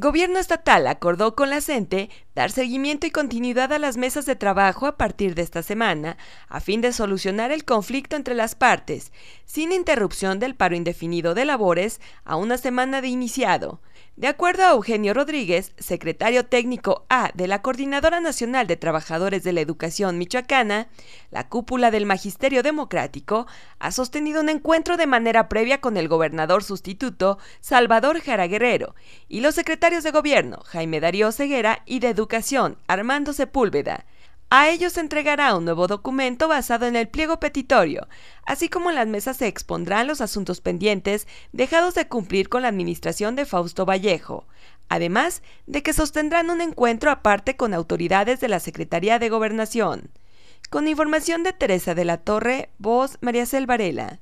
Gobierno estatal acordó con la CENTE dar seguimiento y continuidad a las mesas de trabajo a partir de esta semana, a fin de solucionar el conflicto entre las partes, sin interrupción del paro indefinido de labores a una semana de iniciado. De acuerdo a Eugenio Rodríguez, secretario técnico A de la Coordinadora Nacional de Trabajadores de la Educación Michoacana, la cúpula del Magisterio Democrático ha sostenido un encuentro de manera previa con el gobernador sustituto Salvador Jara Guerrero y los secretarios de gobierno Jaime Darío Ceguera y de Armando Sepúlveda. A ellos se entregará un nuevo documento basado en el pliego petitorio, así como en las mesas se expondrán los asuntos pendientes dejados de cumplir con la administración de Fausto Vallejo, además de que sostendrán un encuentro aparte con autoridades de la Secretaría de Gobernación. Con información de Teresa de la Torre, voz María Selvarela.